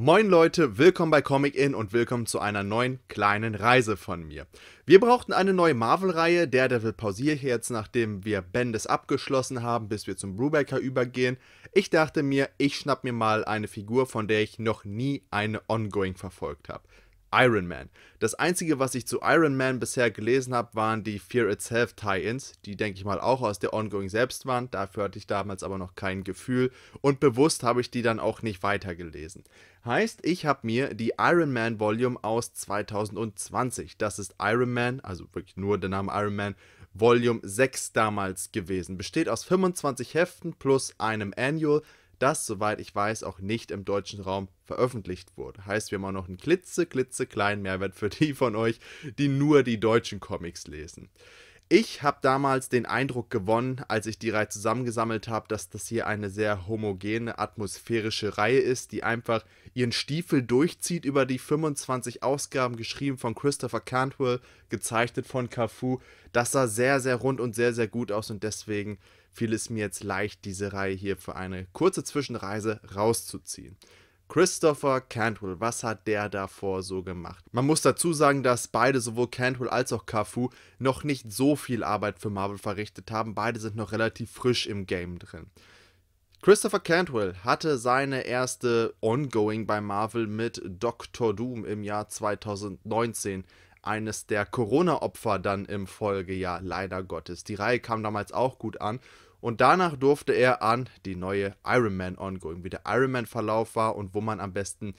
Moin Leute, willkommen bei Comic In und willkommen zu einer neuen kleinen Reise von mir. Wir brauchten eine neue Marvel-Reihe, der Devil pausiere ich jetzt, nachdem wir Bendis abgeschlossen haben, bis wir zum Brubaker übergehen. Ich dachte mir, ich schnapp mir mal eine Figur, von der ich noch nie eine Ongoing verfolgt habe. Iron Man. Das einzige, was ich zu Iron Man bisher gelesen habe, waren die Fear Itself Tie-Ins, die denke ich mal auch aus der Ongoing selbst waren. Dafür hatte ich damals aber noch kein Gefühl und bewusst habe ich die dann auch nicht weitergelesen. Heißt, ich habe mir die Iron Man Volume aus 2020, das ist Iron Man, also wirklich nur der Name Iron Man, Volume 6 damals gewesen. Besteht aus 25 Heften plus einem Annual, das, soweit ich weiß, auch nicht im deutschen Raum veröffentlicht wurde. Heißt, wir haben auch noch einen klitze, klitze kleinen Mehrwert für die von euch, die nur die deutschen Comics lesen. Ich habe damals den Eindruck gewonnen, als ich die Reihe zusammengesammelt habe, dass das hier eine sehr homogene, atmosphärische Reihe ist, die einfach ihren Stiefel durchzieht über die 25 Ausgaben, geschrieben von Christopher Cantwell, gezeichnet von Cafu. Das sah sehr, sehr rund und sehr, sehr gut aus und deswegen fiel es mir jetzt leicht, diese Reihe hier für eine kurze Zwischenreise rauszuziehen. Christopher Cantwell, was hat der davor so gemacht? Man muss dazu sagen, dass beide, sowohl Cantwell als auch Cafu, noch nicht so viel Arbeit für Marvel verrichtet haben. Beide sind noch relativ frisch im Game drin. Christopher Cantwell hatte seine erste Ongoing bei Marvel mit Doctor Doom im Jahr 2019 eines der Corona-Opfer dann im Folgejahr, leider Gottes. Die Reihe kam damals auch gut an und danach durfte er an die neue Iron Man Ongoing, wie der Iron Man verlauf war und wo man am besten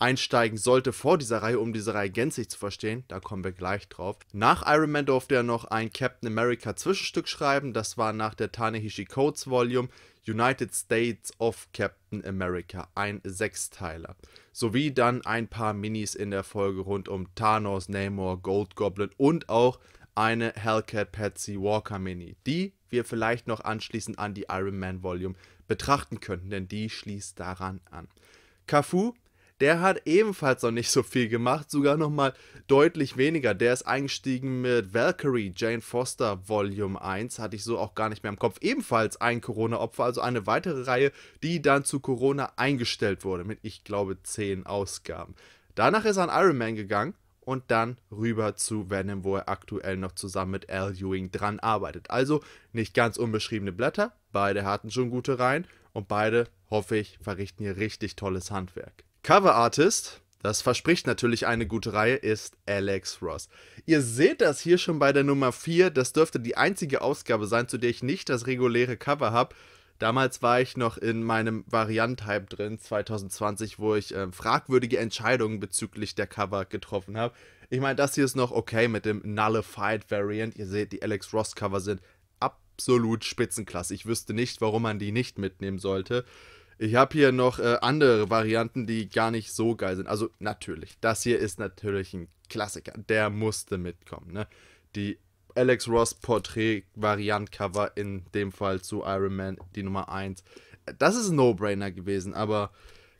einsteigen sollte vor dieser Reihe, um diese Reihe gänzlich zu verstehen. Da kommen wir gleich drauf. Nach Iron Man durfte er noch ein Captain America Zwischenstück schreiben. Das war nach der Tanehishi Codes Volume United States of Captain America, ein Sechsteiler. Sowie dann ein paar Minis in der Folge rund um Thanos, Namor, Gold Goblin und auch eine Hellcat Patsy Walker Mini, die wir vielleicht noch anschließend an die Iron Man Volume betrachten könnten, denn die schließt daran an. Kafu, der hat ebenfalls noch nicht so viel gemacht, sogar nochmal deutlich weniger. Der ist eingestiegen mit Valkyrie, Jane Foster Volume 1, hatte ich so auch gar nicht mehr im Kopf. Ebenfalls ein Corona-Opfer, also eine weitere Reihe, die dann zu Corona eingestellt wurde, mit ich glaube 10 Ausgaben. Danach ist er an Iron Man gegangen und dann rüber zu Venom, wo er aktuell noch zusammen mit Al Ewing dran arbeitet. Also nicht ganz unbeschriebene Blätter, beide hatten schon gute Reihen und beide, hoffe ich, verrichten hier richtig tolles Handwerk. Cover Artist, das verspricht natürlich eine gute Reihe, ist Alex Ross. Ihr seht das hier schon bei der Nummer 4, das dürfte die einzige Ausgabe sein, zu der ich nicht das reguläre Cover habe, Damals war ich noch in meinem Variant-Hype drin, 2020, wo ich äh, fragwürdige Entscheidungen bezüglich der Cover getroffen habe. Ich meine, das hier ist noch okay mit dem Nullified Variant. Ihr seht, die Alex Ross Cover sind absolut Spitzenklasse. Ich wüsste nicht, warum man die nicht mitnehmen sollte. Ich habe hier noch äh, andere Varianten, die gar nicht so geil sind. Also natürlich, das hier ist natürlich ein Klassiker. Der musste mitkommen. Ne? Die Alex Ross Porträt Variant Cover, in dem Fall zu Iron Man, die Nummer 1. Das ist ein No-Brainer gewesen, aber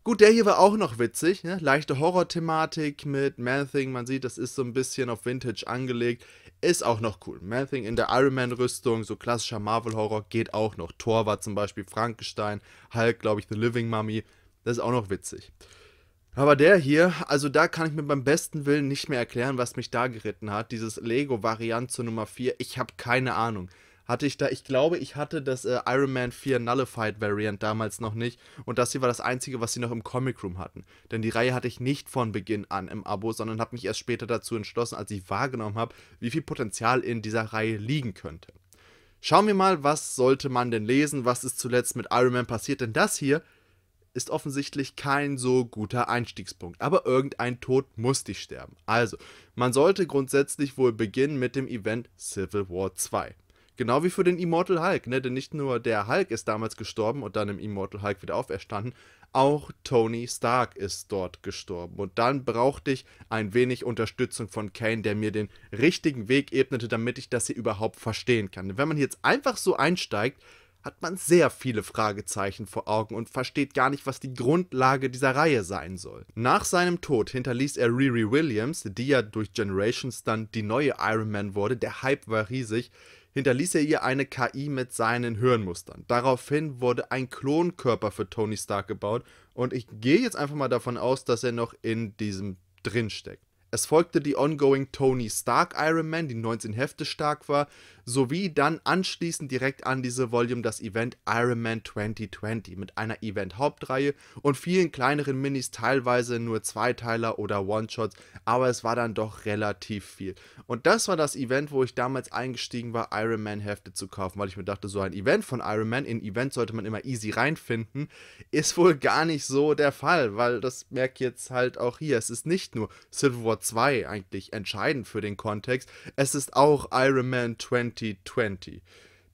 gut, der hier war auch noch witzig, ne? Leichte Horror-Thematik mit Manthing. man sieht, das ist so ein bisschen auf Vintage angelegt. Ist auch noch cool. Manthing in der Iron Man-Rüstung, so klassischer Marvel-Horror, geht auch noch. Thor war zum Beispiel Frankenstein, Hulk, glaube ich, The Living Mummy. Das ist auch noch witzig. Aber der hier, also da kann ich mir beim besten Willen nicht mehr erklären, was mich da geritten hat. Dieses Lego-Variant zur Nummer 4, ich habe keine Ahnung. Hatte ich da, ich glaube, ich hatte das äh, Iron Man 4 Nullified Variant damals noch nicht. Und das hier war das einzige, was sie noch im Comic Room hatten. Denn die Reihe hatte ich nicht von Beginn an im Abo, sondern habe mich erst später dazu entschlossen, als ich wahrgenommen habe, wie viel Potenzial in dieser Reihe liegen könnte. Schauen wir mal, was sollte man denn lesen, was ist zuletzt mit Iron Man passiert, denn das hier ist offensichtlich kein so guter Einstiegspunkt, aber irgendein Tod muss dich sterben. Also, man sollte grundsätzlich wohl beginnen mit dem Event Civil War 2. Genau wie für den Immortal Hulk, ne? denn nicht nur der Hulk ist damals gestorben und dann im Immortal Hulk wieder auferstanden, auch Tony Stark ist dort gestorben. Und dann brauchte ich ein wenig Unterstützung von Kane, der mir den richtigen Weg ebnete, damit ich das hier überhaupt verstehen kann. Wenn man jetzt einfach so einsteigt, hat man sehr viele Fragezeichen vor Augen und versteht gar nicht, was die Grundlage dieser Reihe sein soll. Nach seinem Tod hinterließ er Riri Williams, die ja durch Generations dann die neue Iron Man wurde, der Hype war riesig, hinterließ er ihr eine KI mit seinen Hirnmustern. Daraufhin wurde ein Klonkörper für Tony Stark gebaut und ich gehe jetzt einfach mal davon aus, dass er noch in diesem drinsteckt. Es folgte die ongoing Tony Stark Iron Man, die 19 Hefte stark war, sowie dann anschließend direkt an diese Volume das Event Iron Man 2020 mit einer Event-Hauptreihe und vielen kleineren Minis, teilweise nur Zweiteiler oder One-Shots, aber es war dann doch relativ viel. Und das war das Event, wo ich damals eingestiegen war, Iron man hefte zu kaufen, weil ich mir dachte, so ein Event von Iron Man, in Event sollte man immer easy reinfinden, ist wohl gar nicht so der Fall, weil das merke ich jetzt halt auch hier. Es ist nicht nur Civil War 2 eigentlich entscheidend für den Kontext, es ist auch Iron Man 20 2020.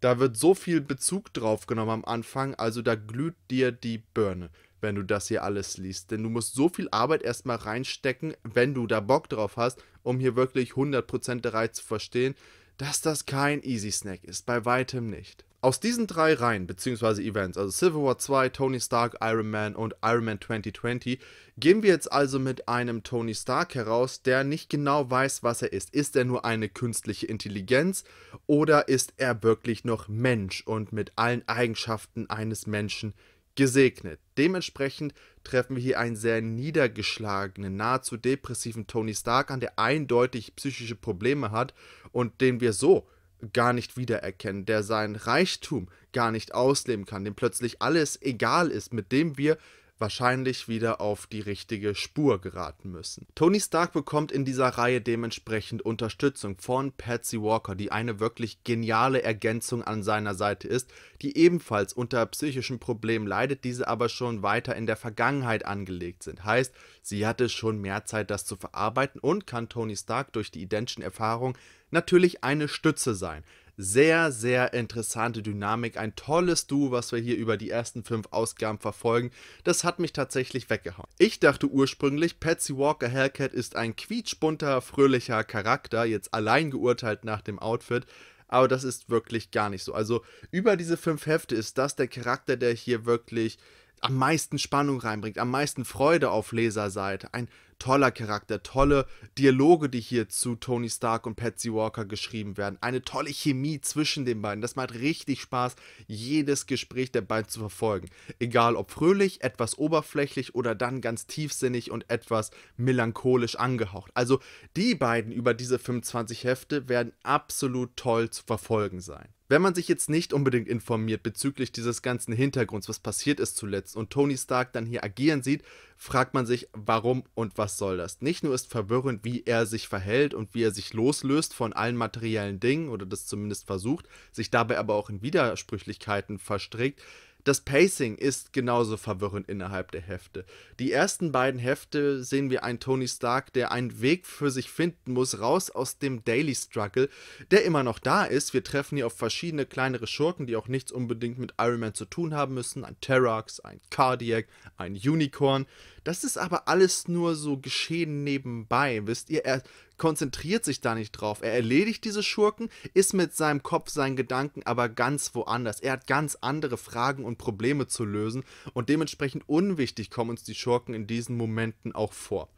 Da wird so viel Bezug drauf genommen am Anfang, also da glüht dir die Birne, wenn du das hier alles liest. Denn du musst so viel Arbeit erstmal reinstecken, wenn du da Bock drauf hast, um hier wirklich 100% der Reihe zu verstehen, dass das kein Easy Snack ist, bei weitem nicht. Aus diesen drei Reihen bzw. Events, also Civil War 2, Tony Stark, Iron Man und Iron Man 2020, gehen wir jetzt also mit einem Tony Stark heraus, der nicht genau weiß, was er ist. Ist er nur eine künstliche Intelligenz oder ist er wirklich noch Mensch und mit allen Eigenschaften eines Menschen gesegnet? Dementsprechend treffen wir hier einen sehr niedergeschlagenen, nahezu depressiven Tony Stark an, der eindeutig psychische Probleme hat und den wir so gar nicht wiedererkennen, der seinen Reichtum gar nicht ausleben kann, dem plötzlich alles egal ist, mit dem wir wahrscheinlich wieder auf die richtige Spur geraten müssen. Tony Stark bekommt in dieser Reihe dementsprechend Unterstützung von Patsy Walker, die eine wirklich geniale Ergänzung an seiner Seite ist, die ebenfalls unter psychischen Problemen leidet, diese aber schon weiter in der Vergangenheit angelegt sind. Heißt, sie hatte schon mehr Zeit, das zu verarbeiten und kann Tony Stark durch die identischen Erfahrungen natürlich eine Stütze sein sehr, sehr interessante Dynamik. Ein tolles Duo, was wir hier über die ersten fünf Ausgaben verfolgen. Das hat mich tatsächlich weggehauen. Ich dachte ursprünglich, Patsy Walker Hellcat ist ein quietschbunter, fröhlicher Charakter, jetzt allein geurteilt nach dem Outfit aber das ist wirklich gar nicht so. Also über diese fünf Hefte ist das der Charakter, der hier wirklich am meisten Spannung reinbringt, am meisten Freude auf Leserseite. Ein toller Charakter, tolle Dialoge, die hier zu Tony Stark und Patsy Walker geschrieben werden, eine tolle Chemie zwischen den beiden. Das macht richtig Spaß, jedes Gespräch der beiden zu verfolgen. Egal ob fröhlich, etwas oberflächlich oder dann ganz tiefsinnig und etwas melancholisch angehaucht. Also die beiden über diese 25 Hefte werden absolut toll zu verfolgen sein. Wenn man sich jetzt nicht unbedingt informiert bezüglich dieses ganzen Hintergrunds, was passiert ist zuletzt und Tony Stark dann hier agieren sieht, fragt man sich, warum und was soll das? Nicht nur ist verwirrend, wie er sich verhält und wie er sich loslöst von allen materiellen Dingen oder das zumindest versucht, sich dabei aber auch in Widersprüchlichkeiten verstrickt, das Pacing ist genauso verwirrend innerhalb der Hefte. Die ersten beiden Hefte sehen wir einen Tony Stark, der einen Weg für sich finden muss, raus aus dem Daily Struggle, der immer noch da ist. Wir treffen hier auf verschiedene kleinere Schurken, die auch nichts unbedingt mit Iron Man zu tun haben müssen. Ein Terax, ein Cardiac, ein Unicorn, das ist aber alles nur so geschehen nebenbei, wisst ihr? Er konzentriert sich da nicht drauf. Er erledigt diese Schurken, ist mit seinem Kopf, seinen Gedanken aber ganz woanders. Er hat ganz andere Fragen und Probleme zu lösen und dementsprechend unwichtig kommen uns die Schurken in diesen Momenten auch vor.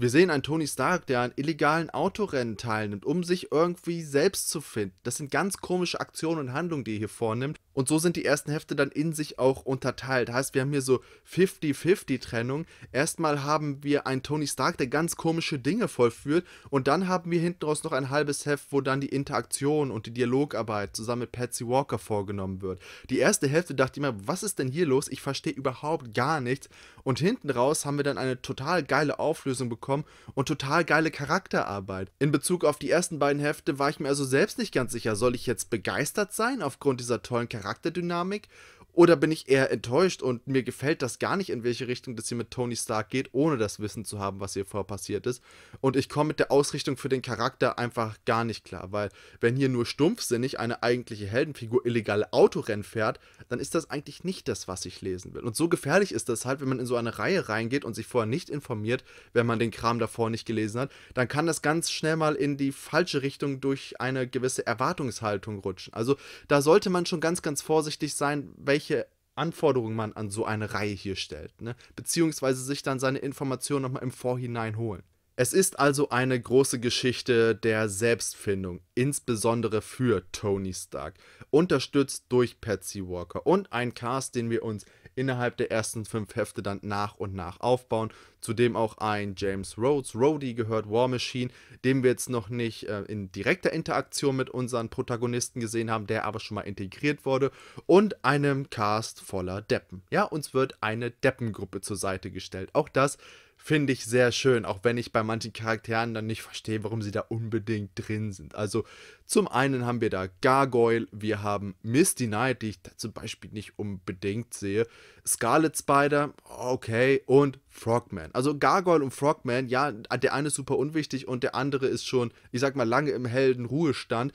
Wir sehen einen Tony Stark, der an illegalen Autorennen teilnimmt, um sich irgendwie selbst zu finden. Das sind ganz komische Aktionen und Handlungen, die er hier vornimmt. Und so sind die ersten Hefte dann in sich auch unterteilt. Heißt, wir haben hier so 50-50-Trennung. Erstmal haben wir einen Tony Stark, der ganz komische Dinge vollführt. Und dann haben wir hinten raus noch ein halbes Heft, wo dann die Interaktion und die Dialogarbeit zusammen mit Patsy Walker vorgenommen wird. Die erste Hälfte dachte ich mir, was ist denn hier los? Ich verstehe überhaupt gar nichts. Und hinten raus haben wir dann eine total geile Auflösung bekommen bekommen und total geile Charakterarbeit. In Bezug auf die ersten beiden Hefte war ich mir also selbst nicht ganz sicher, soll ich jetzt begeistert sein aufgrund dieser tollen Charakterdynamik oder bin ich eher enttäuscht und mir gefällt das gar nicht, in welche Richtung das hier mit Tony Stark geht, ohne das Wissen zu haben, was hier vorher passiert ist. Und ich komme mit der Ausrichtung für den Charakter einfach gar nicht klar, weil wenn hier nur stumpfsinnig eine eigentliche Heldenfigur illegale Autorennen fährt, dann ist das eigentlich nicht das, was ich lesen will. Und so gefährlich ist das halt, wenn man in so eine Reihe reingeht und sich vorher nicht informiert, wenn man den Kram davor nicht gelesen hat, dann kann das ganz schnell mal in die falsche Richtung durch eine gewisse Erwartungshaltung rutschen. Also da sollte man schon ganz, ganz vorsichtig sein, welche welche Anforderungen man an so eine Reihe hier stellt, ne? beziehungsweise sich dann seine Informationen nochmal im Vorhinein holen. Es ist also eine große Geschichte der Selbstfindung, insbesondere für Tony Stark, unterstützt durch Patsy Walker und ein Cast, den wir uns innerhalb der ersten fünf Hefte dann nach und nach aufbauen. Zudem auch ein James Rhodes. Rhodey gehört War Machine, den wir jetzt noch nicht äh, in direkter Interaktion mit unseren Protagonisten gesehen haben, der aber schon mal integriert wurde. Und einem Cast voller Deppen. Ja, uns wird eine Deppengruppe zur Seite gestellt. Auch das finde ich sehr schön, auch wenn ich bei manchen Charakteren dann nicht verstehe, warum sie da unbedingt drin sind. Also zum einen haben wir da Gargoyle, wir haben Misty Knight, die ich da zum Beispiel nicht unbedingt sehe, Scarlet Spider, okay, und Frogman. Also Gargoyle und Frogman, ja, der eine ist super unwichtig und der andere ist schon, ich sag mal, lange im Heldenruhestand.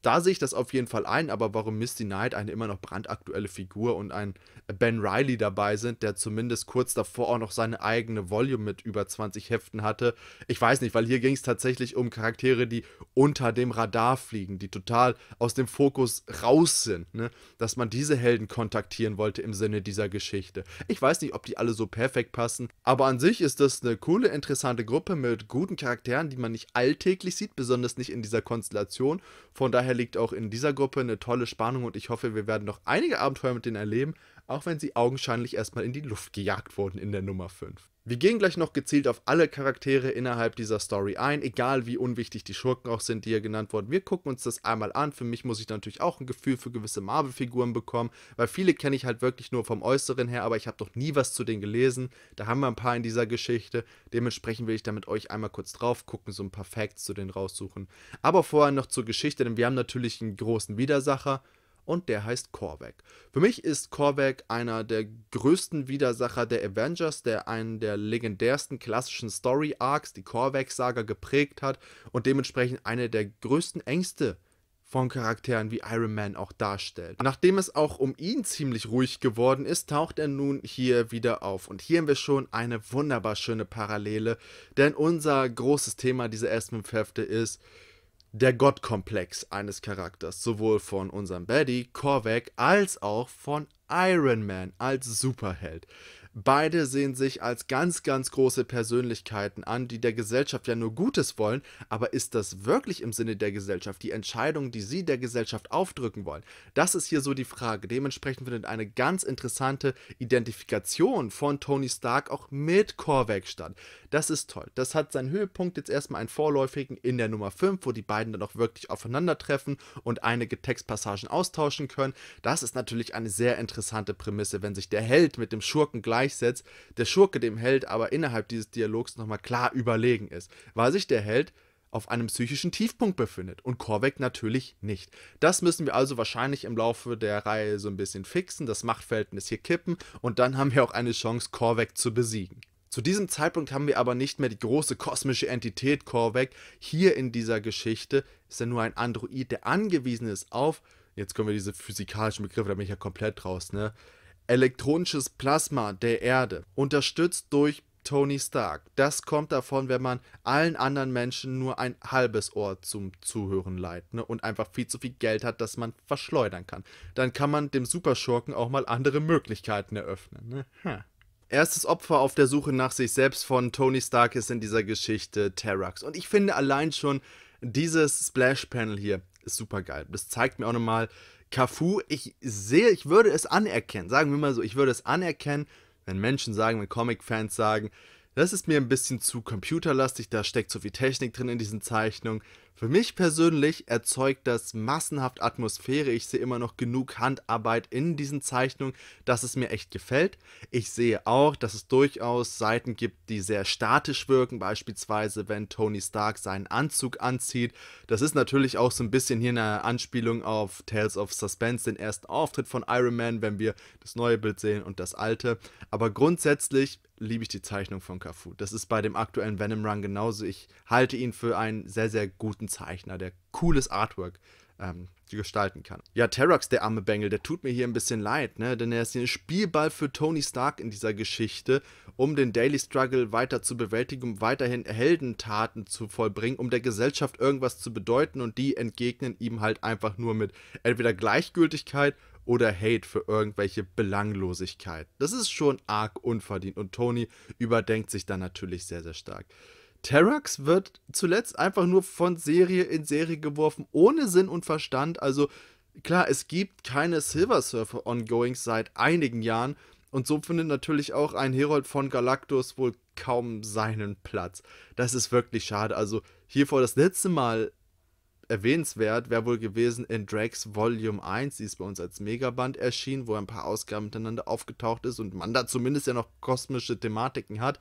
Da sehe ich das auf jeden Fall ein, aber warum Misty Knight eine immer noch brandaktuelle Figur und ein Ben Riley dabei sind, der zumindest kurz davor auch noch seine eigene Volume mit über 20 Heften hatte, ich weiß nicht, weil hier ging es tatsächlich um Charaktere, die unter dem Radar fliegen, die total aus dem Fokus raus sind, ne? dass man diese Helden kontaktieren wollte im Sinne dieser Geschichte. Ich weiß nicht, ob die alle so perfekt passen, aber an sich ist das eine coole, interessante Gruppe mit guten Charakteren, die man nicht alltäglich sieht, besonders nicht in dieser Konstellation. Von daher liegt auch in dieser Gruppe eine tolle Spannung und ich hoffe, wir werden noch einige Abenteuer mit denen erleben auch wenn sie augenscheinlich erstmal in die Luft gejagt wurden in der Nummer 5. Wir gehen gleich noch gezielt auf alle Charaktere innerhalb dieser Story ein, egal wie unwichtig die Schurken auch sind, die hier genannt wurden. Wir gucken uns das einmal an. Für mich muss ich natürlich auch ein Gefühl für gewisse Marvel-Figuren bekommen, weil viele kenne ich halt wirklich nur vom Äußeren her, aber ich habe noch nie was zu denen gelesen. Da haben wir ein paar in dieser Geschichte. Dementsprechend will ich da mit euch einmal kurz drauf gucken, so ein paar Facts zu denen raussuchen. Aber vorher noch zur Geschichte, denn wir haben natürlich einen großen Widersacher und der heißt Korvac. Für mich ist Korvac einer der größten Widersacher der Avengers, der einen der legendärsten klassischen Story-Arcs, die Korvac-Saga geprägt hat und dementsprechend eine der größten Ängste von Charakteren wie Iron Man auch darstellt. Nachdem es auch um ihn ziemlich ruhig geworden ist, taucht er nun hier wieder auf. Und hier haben wir schon eine wunderbar schöne Parallele, denn unser großes Thema dieser ersten fünf ist, der Gottkomplex eines Charakters, sowohl von unserem Baddy, Korvac als auch von Iron Man als Superheld. Beide sehen sich als ganz, ganz große Persönlichkeiten an, die der Gesellschaft ja nur Gutes wollen, aber ist das wirklich im Sinne der Gesellschaft, die Entscheidung, die sie der Gesellschaft aufdrücken wollen? Das ist hier so die Frage. Dementsprechend findet eine ganz interessante Identifikation von Tony Stark auch mit Korvac statt. Das ist toll. Das hat seinen Höhepunkt jetzt erstmal einen vorläufigen in der Nummer 5, wo die beiden dann auch wirklich aufeinandertreffen und einige Textpassagen austauschen können. Das ist natürlich eine sehr interessante Prämisse, wenn sich der Held mit dem Schurken gleich gleichsetzt, der Schurke dem Held aber innerhalb dieses Dialogs nochmal klar überlegen ist, weil sich der Held auf einem psychischen Tiefpunkt befindet und Korbeck natürlich nicht. Das müssen wir also wahrscheinlich im Laufe der Reihe so ein bisschen fixen, das Machtverhältnis hier kippen und dann haben wir auch eine Chance, Korbeck zu besiegen. Zu diesem Zeitpunkt haben wir aber nicht mehr die große kosmische Entität Korvac. Hier in dieser Geschichte ist er nur ein Android, der angewiesen ist auf, jetzt kommen wir diese physikalischen Begriffe, da bin ich ja komplett raus, ne? elektronisches Plasma der Erde, unterstützt durch Tony Stark. Das kommt davon, wenn man allen anderen Menschen nur ein halbes Ohr zum Zuhören leiht ne? und einfach viel zu viel Geld hat, das man verschleudern kann. Dann kann man dem Superschurken auch mal andere Möglichkeiten eröffnen. Ne? Hm. Erstes Opfer auf der Suche nach sich selbst von Tony Stark ist in dieser Geschichte Terrax. Und ich finde allein schon dieses Splash-Panel hier ist super geil. Das zeigt mir auch nochmal, Cafu, ich sehe, ich würde es anerkennen, sagen wir mal so, ich würde es anerkennen, wenn Menschen sagen, wenn Comic-Fans sagen, das ist mir ein bisschen zu computerlastig, da steckt zu viel Technik drin in diesen Zeichnungen, für mich persönlich erzeugt das massenhaft Atmosphäre. Ich sehe immer noch genug Handarbeit in diesen Zeichnungen, dass es mir echt gefällt. Ich sehe auch, dass es durchaus Seiten gibt, die sehr statisch wirken, beispielsweise wenn Tony Stark seinen Anzug anzieht. Das ist natürlich auch so ein bisschen hier eine Anspielung auf Tales of Suspense, den ersten Auftritt von Iron Man, wenn wir das neue Bild sehen und das alte. Aber grundsätzlich liebe ich die Zeichnung von Cafu. Das ist bei dem aktuellen Venom Run genauso. Ich halte ihn für einen sehr, sehr guten Zeichner, der cooles Artwork ähm, gestalten kann. Ja, Terrax, der arme Bengel, der tut mir hier ein bisschen leid, ne? denn er ist ein Spielball für Tony Stark in dieser Geschichte, um den Daily Struggle weiter zu bewältigen, um weiterhin Heldentaten zu vollbringen, um der Gesellschaft irgendwas zu bedeuten und die entgegnen ihm halt einfach nur mit entweder Gleichgültigkeit oder Hate für irgendwelche Belanglosigkeit. Das ist schon arg unverdient und Tony überdenkt sich dann natürlich sehr, sehr stark. Terax wird zuletzt einfach nur von Serie in Serie geworfen, ohne Sinn und Verstand. Also klar, es gibt keine Silver Surfer Ongoings seit einigen Jahren und so findet natürlich auch ein Herold von Galactus wohl kaum seinen Platz. Das ist wirklich schade. Also hiervor das letzte Mal erwähnenswert wäre wohl gewesen in Drax Volume 1, die ist bei uns als Megaband erschienen, wo ein paar Ausgaben miteinander aufgetaucht ist und man da zumindest ja noch kosmische Thematiken hat.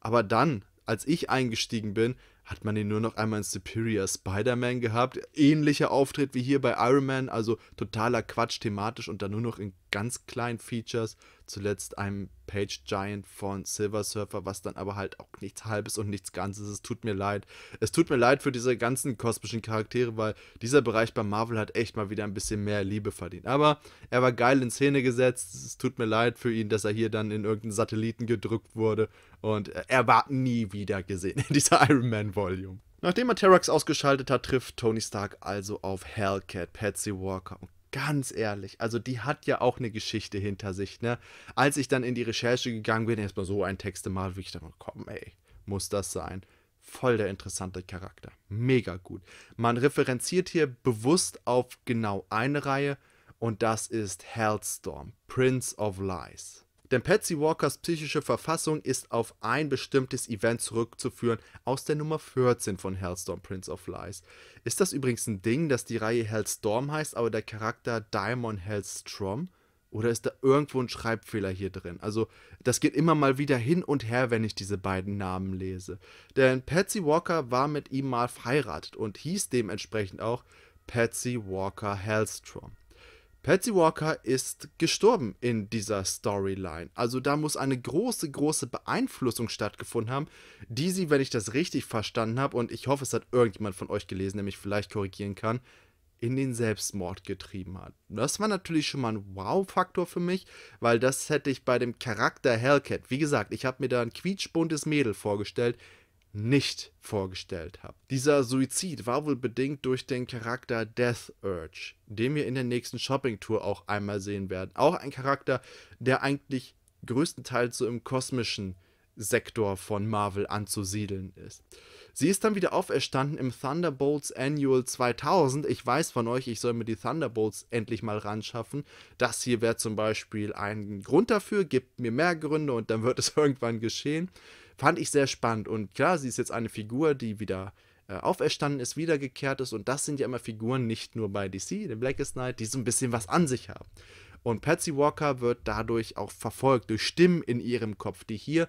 Aber dann als ich eingestiegen bin, hat man ihn nur noch einmal in Superior Spider-Man gehabt. Ähnlicher Auftritt wie hier bei Iron Man, also totaler Quatsch thematisch und dann nur noch in ganz kleinen Features zuletzt einem Page Giant von Silver Surfer, was dann aber halt auch nichts Halbes und nichts Ganzes Es Tut mir leid. Es tut mir leid für diese ganzen kosmischen Charaktere, weil dieser Bereich bei Marvel hat echt mal wieder ein bisschen mehr Liebe verdient. Aber er war geil in Szene gesetzt. Es tut mir leid für ihn, dass er hier dann in irgendeinen Satelliten gedrückt wurde. Und er war nie wieder gesehen in dieser Iron Man Volume. Nachdem er Terax ausgeschaltet hat, trifft Tony Stark also auf Hellcat, Patsy Walker und ganz ehrlich, also die hat ja auch eine Geschichte hinter sich, ne? Als ich dann in die Recherche gegangen bin, erstmal so ein Text mal, wie ich dachte, komm, ey, muss das sein. Voll der interessante Charakter. Mega gut. Man referenziert hier bewusst auf genau eine Reihe und das ist Hellstorm, Prince of Lies. Denn Patsy Walkers psychische Verfassung ist auf ein bestimmtes Event zurückzuführen aus der Nummer 14 von Hellstorm Prince of Lies. Ist das übrigens ein Ding, dass die Reihe Hellstorm heißt, aber der Charakter Diamond Hellstrom? Oder ist da irgendwo ein Schreibfehler hier drin? Also, das geht immer mal wieder hin und her, wenn ich diese beiden Namen lese. Denn Patsy Walker war mit ihm mal verheiratet und hieß dementsprechend auch Patsy Walker Hellstrom. Patsy Walker ist gestorben in dieser Storyline. Also da muss eine große, große Beeinflussung stattgefunden haben, die sie, wenn ich das richtig verstanden habe, und ich hoffe, es hat irgendjemand von euch gelesen, der mich vielleicht korrigieren kann, in den Selbstmord getrieben hat. Das war natürlich schon mal ein Wow-Faktor für mich, weil das hätte ich bei dem Charakter Hellcat, wie gesagt, ich habe mir da ein quietschbuntes Mädel vorgestellt, nicht vorgestellt habe. Dieser Suizid war wohl bedingt durch den Charakter Death Urge, den wir in der nächsten Shopping-Tour auch einmal sehen werden. Auch ein Charakter, der eigentlich größtenteils so im kosmischen Sektor von Marvel anzusiedeln ist. Sie ist dann wieder auferstanden im Thunderbolts Annual 2000. Ich weiß von euch, ich soll mir die Thunderbolts endlich mal ranschaffen. Das hier wäre zum Beispiel ein Grund dafür, gibt mir mehr Gründe und dann wird es irgendwann geschehen. Fand ich sehr spannend. Und klar, sie ist jetzt eine Figur, die wieder äh, auferstanden ist, wiedergekehrt ist. Und das sind ja immer Figuren, nicht nur bei DC, dem Blackest Knight, die so ein bisschen was an sich haben. Und Patsy Walker wird dadurch auch verfolgt durch Stimmen in ihrem Kopf, die hier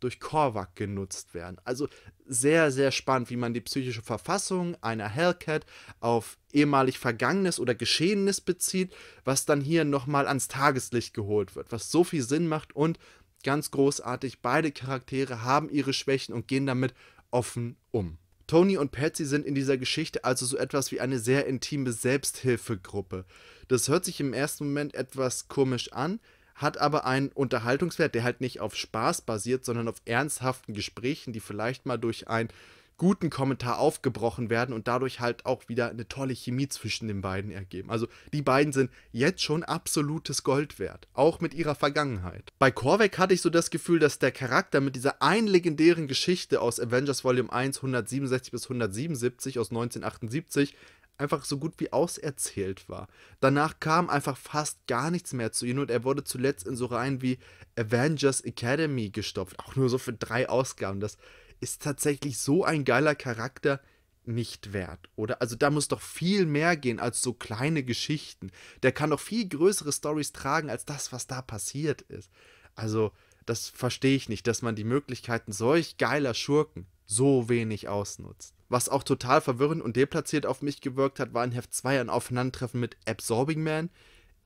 durch Korvac genutzt werden. Also sehr, sehr spannend, wie man die psychische Verfassung einer Hellcat auf ehemalig Vergangenes oder Geschehenes bezieht, was dann hier nochmal ans Tageslicht geholt wird, was so viel Sinn macht und ganz großartig. Beide Charaktere haben ihre Schwächen und gehen damit offen um. Tony und Patsy sind in dieser Geschichte also so etwas wie eine sehr intime Selbsthilfegruppe. Das hört sich im ersten Moment etwas komisch an, hat aber einen Unterhaltungswert, der halt nicht auf Spaß basiert, sondern auf ernsthaften Gesprächen, die vielleicht mal durch ein guten Kommentar aufgebrochen werden und dadurch halt auch wieder eine tolle Chemie zwischen den beiden ergeben. Also die beiden sind jetzt schon absolutes Gold wert, auch mit ihrer Vergangenheit. Bei Korvac hatte ich so das Gefühl, dass der Charakter mit dieser einen legendären Geschichte aus Avengers Volume 1 167 bis 177 aus 1978 einfach so gut wie auserzählt war. Danach kam einfach fast gar nichts mehr zu ihm und er wurde zuletzt in so Reihen wie Avengers Academy gestopft. Auch nur so für drei Ausgaben. Das ist tatsächlich so ein geiler Charakter nicht wert, oder? Also da muss doch viel mehr gehen als so kleine Geschichten. Der kann doch viel größere Stories tragen als das, was da passiert ist. Also das verstehe ich nicht, dass man die Möglichkeiten solch geiler Schurken so wenig ausnutzt. Was auch total verwirrend und deplatziert auf mich gewirkt hat, war in Heft 2 ein Aufeinandertreffen mit Absorbing Man,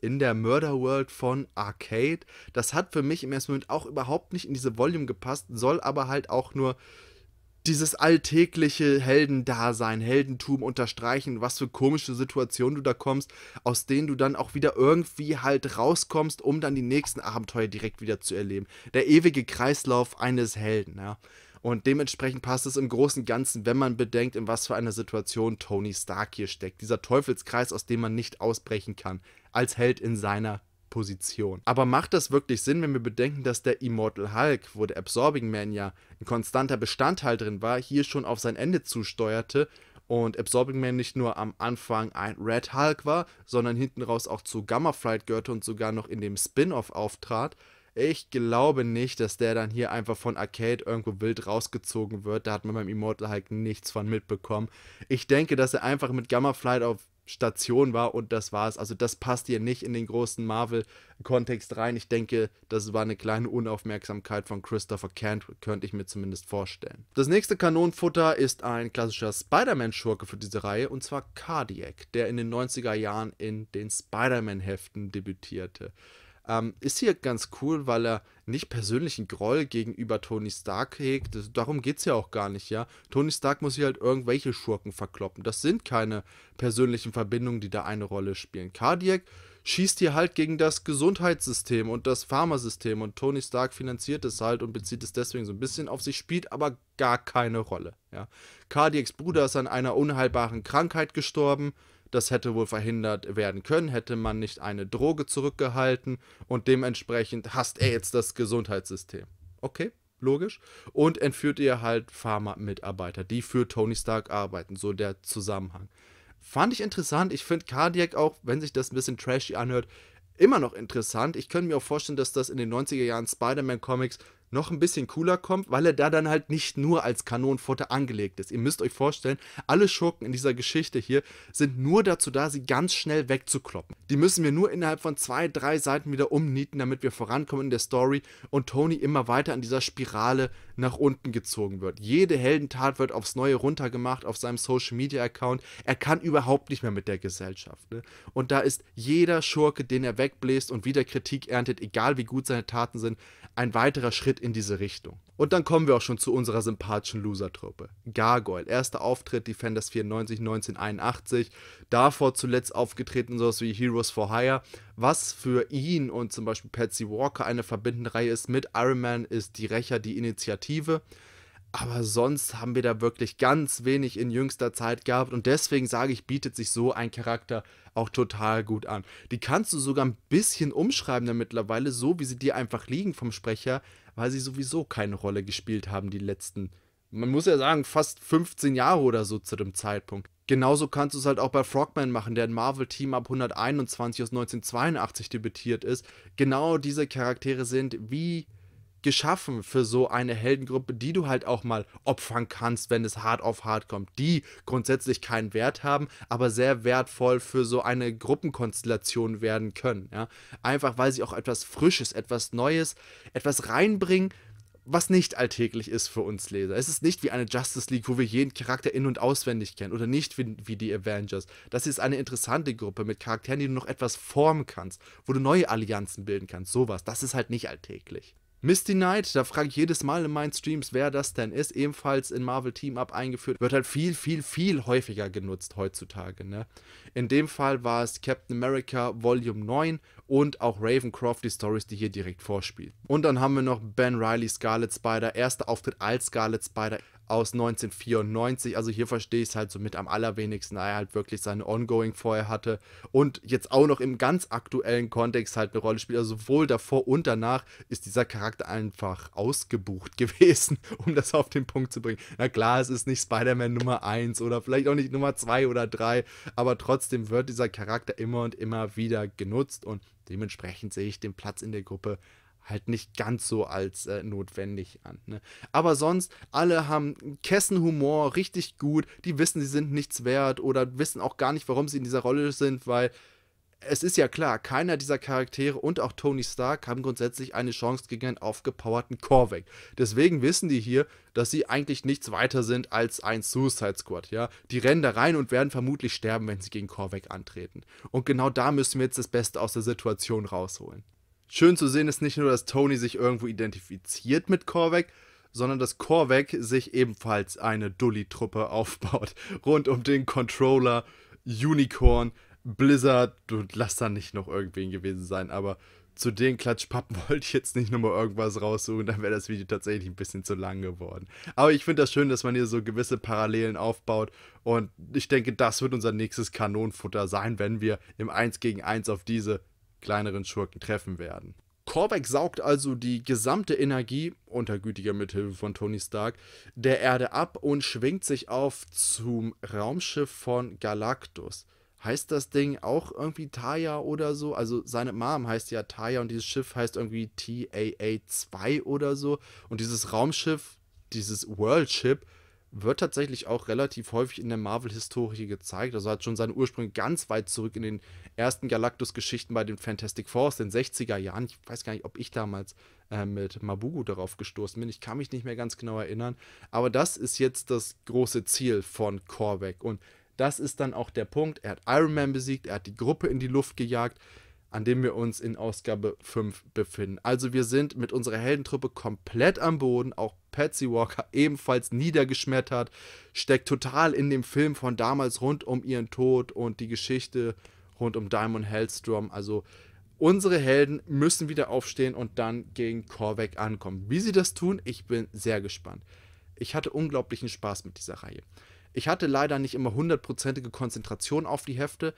in der Murder World von Arcade. Das hat für mich im ersten Moment auch überhaupt nicht in diese Volume gepasst, soll aber halt auch nur dieses alltägliche Heldendasein, Heldentum unterstreichen, was für komische Situationen du da kommst, aus denen du dann auch wieder irgendwie halt rauskommst, um dann die nächsten Abenteuer direkt wieder zu erleben. Der ewige Kreislauf eines Helden, ja. Und dementsprechend passt es im Großen und Ganzen, wenn man bedenkt, in was für einer Situation Tony Stark hier steckt. Dieser Teufelskreis, aus dem man nicht ausbrechen kann, als Held in seiner Position. Aber macht das wirklich Sinn, wenn wir bedenken, dass der Immortal Hulk, wo der Absorbing Man ja ein konstanter Bestandteil drin war, hier schon auf sein Ende zusteuerte und Absorbing Man nicht nur am Anfang ein Red Hulk war, sondern hinten raus auch zu Gamma Flight gehörte und sogar noch in dem Spin-off auftrat? Ich glaube nicht, dass der dann hier einfach von Arcade irgendwo wild rausgezogen wird. Da hat man beim Immortal Hulk halt nichts von mitbekommen. Ich denke, dass er einfach mit Gamma Flight auf Station war und das war's. Also das passt hier nicht in den großen Marvel-Kontext rein. Ich denke, das war eine kleine Unaufmerksamkeit von Christopher Kent, könnte ich mir zumindest vorstellen. Das nächste Kanonenfutter ist ein klassischer Spider-Man-Schurke für diese Reihe und zwar Cardiac, der in den 90er Jahren in den Spider-Man-Heften debütierte. Ähm, ist hier ganz cool, weil er nicht persönlichen Groll gegenüber Tony Stark hegt. Das, darum geht es ja auch gar nicht, ja. Tony Stark muss hier halt irgendwelche Schurken verkloppen. Das sind keine persönlichen Verbindungen, die da eine Rolle spielen. Cardiac schießt hier halt gegen das Gesundheitssystem und das Pharmasystem und Tony Stark finanziert es halt und bezieht es deswegen so ein bisschen auf sich, spielt aber gar keine Rolle, ja. Cardiacs Bruder ist an einer unheilbaren Krankheit gestorben das hätte wohl verhindert werden können, hätte man nicht eine Droge zurückgehalten und dementsprechend hasst er jetzt das Gesundheitssystem. Okay, logisch. Und entführt ihr halt Pharma-Mitarbeiter, die für Tony Stark arbeiten, so der Zusammenhang. Fand ich interessant. Ich finde Cardiac auch, wenn sich das ein bisschen trashy anhört, immer noch interessant. Ich könnte mir auch vorstellen, dass das in den 90er Jahren Spider-Man Comics noch ein bisschen cooler kommt, weil er da dann halt nicht nur als Kanonenfutter angelegt ist. Ihr müsst euch vorstellen, alle Schurken in dieser Geschichte hier sind nur dazu da, sie ganz schnell wegzukloppen. Die müssen wir nur innerhalb von zwei, drei Seiten wieder umnieten, damit wir vorankommen in der Story und Tony immer weiter an dieser Spirale nach unten gezogen wird. Jede Heldentat wird aufs Neue runtergemacht auf seinem Social Media Account. Er kann überhaupt nicht mehr mit der Gesellschaft. Ne? Und da ist jeder Schurke, den er wegbläst und wieder Kritik erntet, egal wie gut seine Taten sind, ein weiterer Schritt in diese Richtung. Und dann kommen wir auch schon zu unserer sympathischen Loser-Truppe. Gargoyle, erster Auftritt, Defenders 94, 1981, davor zuletzt aufgetreten sowas wie Heroes for Hire, was für ihn und zum Beispiel Patsy Walker eine verbindende Reihe ist mit Iron Man, ist die Rächer, die Initiative. Aber sonst haben wir da wirklich ganz wenig in jüngster Zeit gehabt und deswegen sage ich, bietet sich so ein Charakter auch total gut an. Die kannst du sogar ein bisschen umschreiben dann mittlerweile, so wie sie dir einfach liegen vom Sprecher, weil sie sowieso keine Rolle gespielt haben die letzten, man muss ja sagen, fast 15 Jahre oder so zu dem Zeitpunkt. Genauso kannst du es halt auch bei Frogman machen, der in Marvel Team Up 121 aus 1982 debütiert ist. Genau diese Charaktere sind wie geschaffen für so eine Heldengruppe, die du halt auch mal opfern kannst, wenn es hart auf hart kommt, die grundsätzlich keinen Wert haben, aber sehr wertvoll für so eine Gruppenkonstellation werden können. Ja? Einfach weil sie auch etwas Frisches, etwas Neues, etwas reinbringen, was nicht alltäglich ist für uns Leser. Es ist nicht wie eine Justice League, wo wir jeden Charakter in- und auswendig kennen oder nicht wie, wie, die Avengers. Das ist eine interessante Gruppe mit Charakteren, die du noch etwas formen kannst, wo du neue Allianzen bilden kannst. Sowas, das ist halt nicht alltäglich. Misty Knight, da frage ich jedes Mal in meinen Streams, wer das denn ist, ebenfalls in Marvel Team Up eingeführt, wird halt viel, viel, viel häufiger genutzt heutzutage. Ne? In dem Fall war es Captain America Volume 9 und auch Ravencroft, die Stories, die hier direkt vorspielt. Und dann haben wir noch Ben Riley, Scarlet Spider, erster Auftritt als Scarlet Spider aus 1994. Also hier verstehe ich es halt so mit am allerwenigsten, da er halt wirklich seine Ongoing vorher hatte und jetzt auch noch im ganz aktuellen Kontext halt eine Rolle spielt. Also sowohl davor und danach ist dieser Charakter einfach ausgebucht gewesen, um das auf den Punkt zu bringen. Na klar, es ist nicht Spider-Man Nummer 1 oder vielleicht auch nicht Nummer 2 oder 3, aber trotzdem wird dieser Charakter immer und immer wieder genutzt und dementsprechend sehe ich den Platz in der Gruppe halt nicht ganz so als äh, notwendig an. Ne? Aber sonst, alle haben Kessenhumor richtig gut, die wissen, sie sind nichts wert oder wissen auch gar nicht, warum sie in dieser Rolle sind, weil es ist ja klar, keiner dieser Charaktere und auch Tony Stark haben grundsätzlich eine Chance gegen einen aufgepowerten Korvac. Deswegen wissen die hier, dass sie eigentlich nichts weiter sind als ein Suicide Squad, ja? Die rennen da rein und werden vermutlich sterben, wenn sie gegen Korvac antreten. Und genau da müssen wir jetzt das Beste aus der Situation rausholen. Schön zu sehen ist nicht nur, dass Tony sich irgendwo identifiziert mit Korvac, sondern dass Korvac sich ebenfalls eine Dully-Truppe aufbaut. Rund um den Controller, Unicorn, Blizzard Du lass da nicht noch irgendwen gewesen sein, aber zu den Klatschpappen wollte ich jetzt nicht nochmal irgendwas raussuchen, dann wäre das Video tatsächlich ein bisschen zu lang geworden. Aber ich finde das schön, dass man hier so gewisse Parallelen aufbaut und ich denke, das wird unser nächstes Kanonenfutter sein, wenn wir im 1 gegen 1 auf diese kleineren Schurken treffen werden. Korvac saugt also die gesamte Energie, unter gütiger Mithilfe von Tony Stark, der Erde ab und schwingt sich auf zum Raumschiff von Galactus. Heißt das Ding auch irgendwie Taya oder so? Also seine Mom heißt ja Taya und dieses Schiff heißt irgendwie TAA2 oder so. Und dieses Raumschiff, dieses Worldship, wird tatsächlich auch relativ häufig in der Marvel-Historie gezeigt. Also hat schon seinen Ursprung ganz weit zurück in den ersten Galactus-Geschichten bei den Fantastic Four in den 60er Jahren. Ich weiß gar nicht, ob ich damals äh, mit Mabugu darauf gestoßen bin. Ich kann mich nicht mehr ganz genau erinnern. Aber das ist jetzt das große Ziel von Korvac. Und das ist dann auch der Punkt. Er hat Iron Man besiegt, er hat die Gruppe in die Luft gejagt an dem wir uns in Ausgabe 5 befinden. Also wir sind mit unserer Heldentruppe komplett am Boden, auch Patsy Walker ebenfalls niedergeschmettert, steckt total in dem Film von damals rund um ihren Tod und die Geschichte rund um Diamond Hellstrom. Also unsere Helden müssen wieder aufstehen und dann gegen Korvac ankommen. Wie sie das tun, ich bin sehr gespannt. Ich hatte unglaublichen Spaß mit dieser Reihe. Ich hatte leider nicht immer hundertprozentige Konzentration auf die Hefte,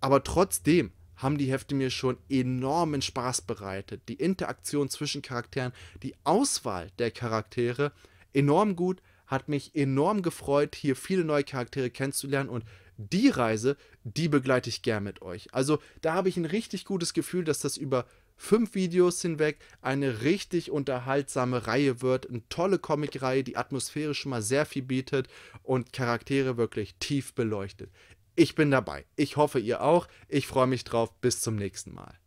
aber trotzdem haben die Hefte mir schon enormen Spaß bereitet. Die Interaktion zwischen Charakteren, die Auswahl der Charaktere enorm gut, hat mich enorm gefreut, hier viele neue Charaktere kennenzulernen und die Reise, die begleite ich gern mit euch. Also da habe ich ein richtig gutes Gefühl, dass das über fünf Videos hinweg eine richtig unterhaltsame Reihe wird. Eine tolle Comic-Reihe, die atmosphärisch schon mal sehr viel bietet und Charaktere wirklich tief beleuchtet. Ich bin dabei. Ich hoffe, ihr auch. Ich freue mich drauf. Bis zum nächsten Mal.